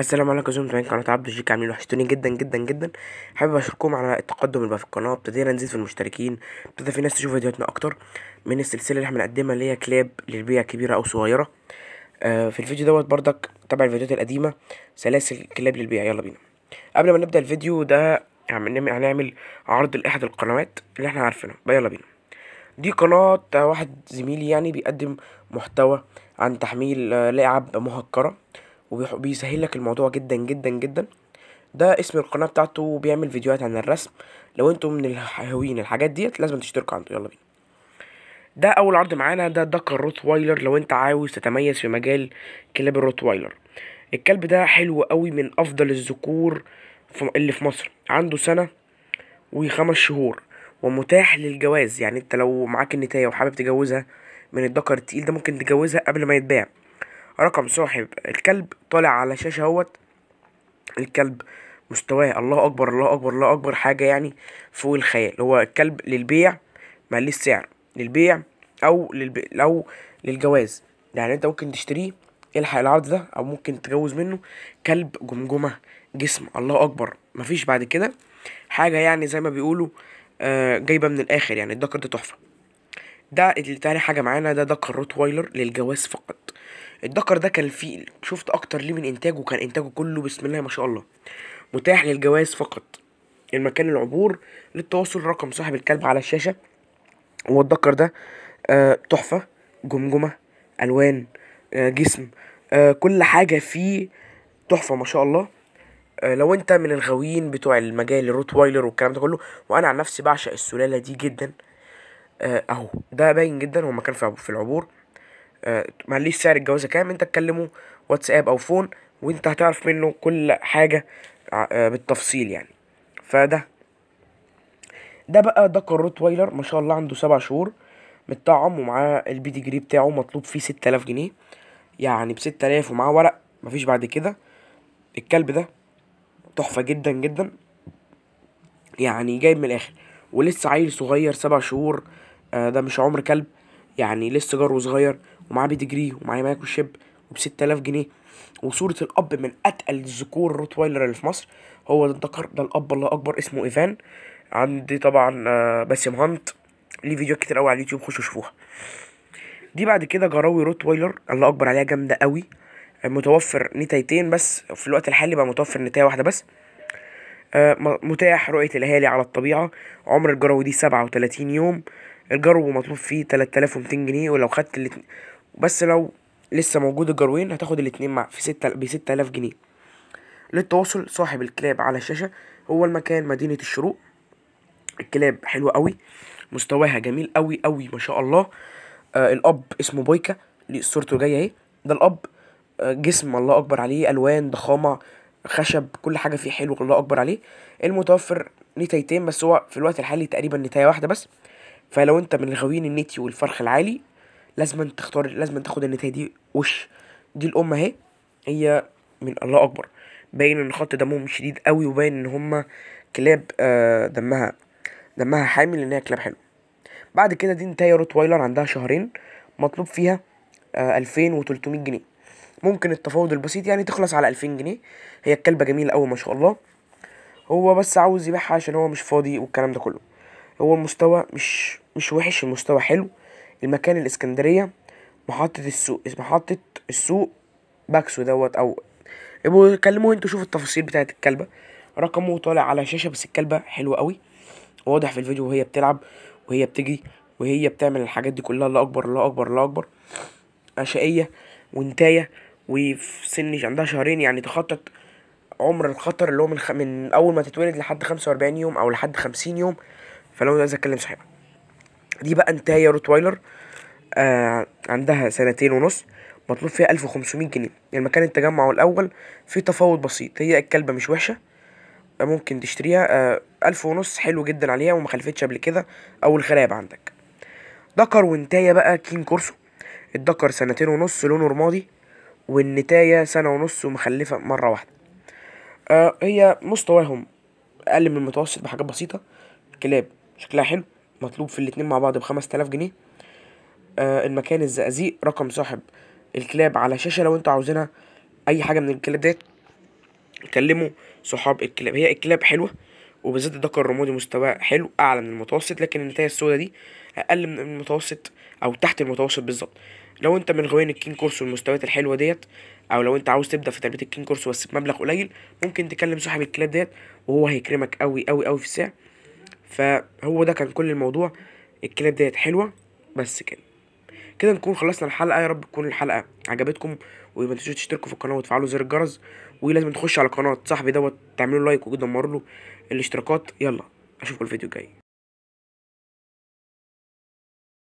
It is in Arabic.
السلام عليكم زوم من قناه عبد الجيك عاملين وحشتوني جدا جدا جدا حابب اشكركم على التقدم اللي بقى في القناه ابتدينا نزيد في المشتركين ابتدى في ناس تشوف فيديوهاتنا اكتر من السلسله اللي احنا بنقدمها اللي هي كلاب للبيع كبيره او صغيره آه في الفيديو دوت بردك تابع الفيديوهات القديمه سلاسل كلاب للبيع يلا بينا قبل ما نبدا الفيديو ده هنعمل عرض لاحد القنوات اللي احنا عارفينها بقى يلا بينا دي قناه واحد زميلي يعني بيقدم محتوى عن تحميل آه، لعب مهكره وبيسهل لك الموضوع جدا جدا جدا ده اسم القناه بتاعته وبيعمل فيديوهات عن الرسم لو انتم من الهوين الحاجات ديت لازم تشتركوا عنده يلا بينا ده اول عرض معانا ده دكر وايلر لو انت عاوز تتميز في مجال كلاب الروت وايلر الكلب ده حلو قوي من افضل الذكور اللي في مصر عنده سنه وخمس شهور ومتاح للجواز يعني انت لو معاك النتايه وحابب تجوزها من الدكر التقيل ده ممكن تجوزها قبل ما يتباع رقم صاحب الكلب طالع على شاشة اهوت الكلب مستواه الله اكبر الله اكبر الله اكبر حاجة يعني فوق الخيال هو الكلب للبيع ماليش سعر للبيع او للبيع او للجواز يعني انت ممكن تشتريه الحق العرض ده او ممكن تجوز منه كلب جمجمة جسم الله اكبر مفيش بعد كده حاجة يعني زي ما بيقولوا آه، جايبة من الاخر يعني الدكر ده تحفة ده تاني حاجة معانا ده دكر روت وايلر للجواز فقط الدكر ده كان فيه شفت اكتر ليه من انتاجه كان انتاجه كله بسم الله ما شاء الله متاح للجواز فقط المكان العبور للتواصل رقم صاحب الكلب على الشاشة هو الدكر ده آه، تحفة جمجمة ألوان آه، جسم آه، كل حاجة فيه تحفة ما شاء الله لو انت من الغاويين بتوع المجال وايلر والكلام ده كله وانا عن نفسي بعشق السلالة دي جدا اهو ده باين جدا هو مكان في العبور آه، معليش سعر الجوازه كام انت تكلمه واتساب او فون وانت هتعرف منه كل حاجه آه، آه، بالتفصيل يعني فده ده بقى ده روت وايلر ما شاء الله عنده سبع شهور متطعم ومعاه البي دي جري بتاعه مطلوب فيه ستة آلاف جنيه يعني بستة آلاف ومعاه ورق مفيش بعد كده الكلب ده تحفة جدا جدا يعني جايب من الآخر ولسه عيل صغير سبع شهور ده مش عمر كلب يعني لسه جاره صغير ومعاه بيدجري ومعاه مايكرو شيب وب 6000 جنيه وصورة الأب من أتقل الذكور وايلر اللي في مصر هو ده الذكر ده الأب الله أكبر اسمه إيفان عندي طبعا آه، باسم هانت ليه فيديوهات كتير قوي على اليوتيوب خشوا شوفوها دي بعد كده جراوي روت وايلر الله أكبر عليها جامدة قوي متوفر نتايتين بس في الوقت الحالي بقى متوفر نتاية واحدة بس آه، متاح رؤية الأهالي على الطبيعة عمر الجراوي دي سبعة وتلاتين يوم الجرو مطلوب فيه 3200 جنيه ولو خدت الاتنين بس لو لسه موجود الجروين هتاخد الاتنين مع في ستة ب 6000 جنيه للتواصل صاحب الكلاب على الشاشة هو المكان مدينة الشروق الكلاب حلوة قوي مستواها جميل قوي قوي ما شاء الله آه الأب اسمه بويكا صورته جاية اهي ده الأب آه جسم الله أكبر عليه ألوان ضخامة خشب كل حاجة فيه حلو الله أكبر عليه المتوفر نتايتين بس هو في الوقت الحالي تقريبا نتاية واحدة بس فلو انت من غاويين النتي والفرخ العالي لازم تختار لازم تاخد النتايه دي وش دي الام اهي هي من الله اكبر باين ان خط دمهم شديد قوي وباين ان هما كلاب آه، دمها دمها حامي لان هي كلاب حلوه بعد كده دي نتايه وايلر عندها شهرين مطلوب فيها 2300 آه، جنيه ممكن التفاوض البسيط يعني تخلص على 2000 جنيه هي الكلبه جميله قوي ما شاء الله هو بس عاوز يبيعها عشان هو مش فاضي والكلام ده كله هو المستوى مش مش وحش المستوى حلو المكان الاسكندريه محطه السوق محطه السوق باكسو دوت او ابقوا كلموه انتوا شوفوا التفاصيل بتاعه الكلبه رقمه طالع على شاشه بس الكلبه حلوه قوي واضح في الفيديو وهي بتلعب وهي بتجي وهي بتعمل الحاجات دي كلها الله اكبر الله اكبر الله اكبر عشائية وانتايه وفي سن عندها شهرين يعني تخطط عمر الخطر اللي هو من, خ... من اول ما تتولد لحد خمسة وأربعين يوم او لحد خمسين يوم فلو انا عايز اتكلم صاحبها دي بقى انتهي روتوايلر آه عندها سنتين ونص مطلوب فيها 1500 جنيه المكان يعني التجمع الأول في تفاوض بسيط هي الكلبة مش وحشة ممكن تشتريها آه ألف ونص حلو جدا عليها وما خلفتش قبل كده أو الخلاب عندك دكر وانتاية بقى كين كورسو الدكر سنتين ونص لونه رمادي والنتايا سنة ونص ومخلفة مرة واحدة آه هي مستواهم أقل من المتوسط بحاجات بسيطة كلاب شكلها حلو مطلوب في الاتنين مع بعض بخمس تلاف جنيه آه المكان الزقازيق رقم صاحب الكلاب على شاشة لو انتوا عاوزينها اي حاجة من الكلاب ديت كلموا صحاب الكلاب هي الكلاب حلوة وبالذات الدكر الرمادي مستواه حلو اعلى من المتوسط لكن النتاية السوداء دي اقل من المتوسط او تحت المتوسط بالظبط لو انت من غوين الكين كورس والمستويات الحلوه ديت او لو انت عاوز تبدا في تربيه الكين كورس بس بمبلغ قليل ممكن تكلم صاحب الكلاب ديت وهو هيكرمك قوي قوي قوي في السعر فهو ده كان كل الموضوع الكلاب ديت حلوه بس كده كده نكون خلصنا الحلقه يا رب تكون الحلقه عجبتكم وما تنسوش تشتركوا في القناه وتفعلوا زر الجرس ولازم تخش على قناه صاحبي دوت تعملوا لايك وتدمروا له الاشتراكات يلا اشوفكم الفيديو الجاي